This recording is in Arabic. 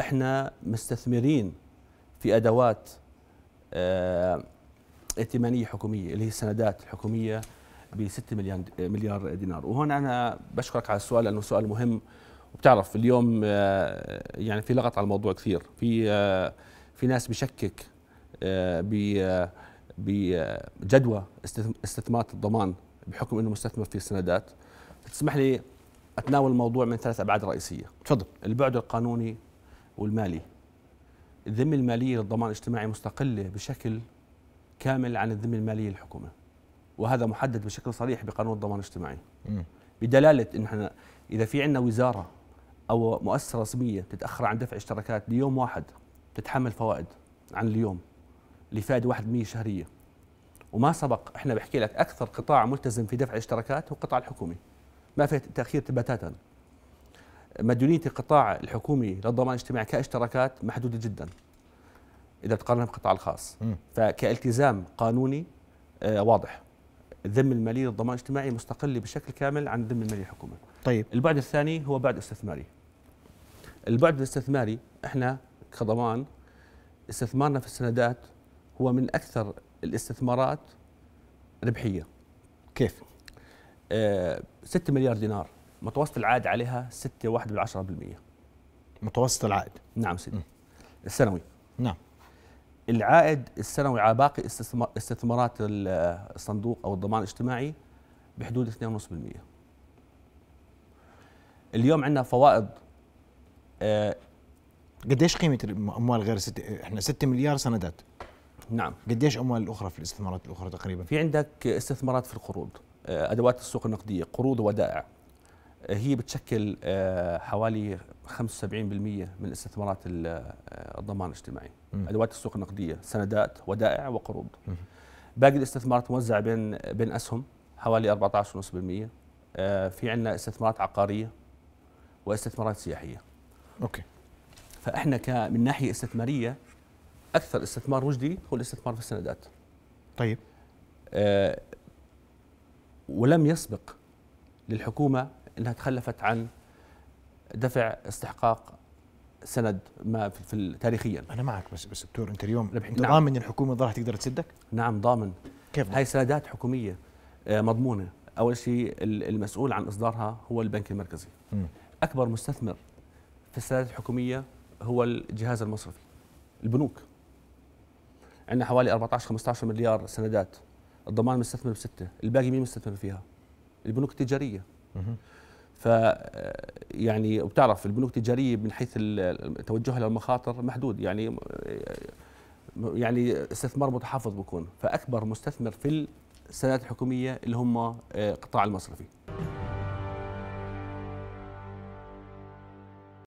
احنا مستثمرين في ادوات آه، ائتمانيه حكوميه اللي هي السندات الحكوميه ب 6 مليار آه، مليار دينار وهون انا بشكرك على السؤال لانه سؤال مهم وبتعرف اليوم آه، يعني في لغط على الموضوع كثير في في ناس بشكك بجدوى استثمارات الضمان بحكم انه مستثمر في السندات تسمح لي اتناول الموضوع من ثلاث ابعاد رئيسيه تفضل البعد القانوني والمالي الذمة المالية للضمان الاجتماعي مستقلة بشكل كامل عن الذمة المالية للحكومة وهذا محدد بشكل صريح بقانون الضمان الاجتماعي بدلالة إن احنا إذا في عندنا وزارة أو مؤسسة رسمية تتأخر عن دفع اشتراكات ليوم واحد تتحمل فوائد عن اليوم لفائدة 1% شهرية وما سبق احنا بحكي لك أكثر قطاع ملتزم في دفع اشتراكات هو القطاع الحكومي ما في تأخير تبتاتا مديونيه القطاع الحكومي للضمان الاجتماعي كاشتراكات محدوده جدا اذا تقارنها بالقطاع الخاص م. فكالتزام قانوني آه، واضح الذمه الماليه للضمان الاجتماعي مستقله بشكل كامل عن الذمه الماليه الحكومي طيب البعد الثاني هو بعد استثماري البعد الاستثماري احنا كضمان استثمارنا في السندات هو من اكثر الاستثمارات ربحيه كيف آه 6 مليار دينار متوسط العائد عليها 6.1 متوسط العائد نعم سيدي م. السنوي نعم العائد السنوي على باقي استثمارات الصندوق او الضمان الاجتماعي بحدود 2.5% اليوم عندنا فوائض آه، قديش قيمه الاموال غير ستة احنا 6 مليار سندات نعم قديش اموال الأخرى في الاستثمارات الاخرى تقريبا في عندك استثمارات في القروض آه، ادوات السوق النقديه قروض ودائع هي بتشكل آه، حوالي 75% من استثمارات آه، الضمان الاجتماعي ادوات السوق النقديه سندات ودائع وقروض باقي الاستثمارات موزعه بين بين اسهم حوالي 14.5% آه، في عندنا استثمارات عقاريه واستثمارات سياحيه اوكي فاحنا ك من ناحيه استثماريه اكثر استثمار وجدي هو الاستثمار في السندات طيب أه ولم يسبق للحكومه انها تخلفت عن دفع استحقاق سند ما في تاريخيا انا معك بس بس دكتور انت اليوم انت نعم. ضامن ان الحكومه راح تقدر تسدك؟ نعم ضامن كيف هاي سندات حكوميه آه، مضمونه اول شيء المسؤول عن اصدارها هو البنك المركزي م. اكبر مستثمر في السندات الحكوميه هو الجهاز المصرفي البنوك عندنا حوالي 14 15 مليار سندات الضمان مستثمر بسته الباقي مين مستثمر فيها البنوك التجاريه م. ف آه، يعني بتعرف البنوك التجاريه من حيث توجهها للمخاطر محدود يعني آه، يعني استثمار متحفظ بكون فاكبر مستثمر في السندات الحكوميه اللي هم القطاع آه، المصرفي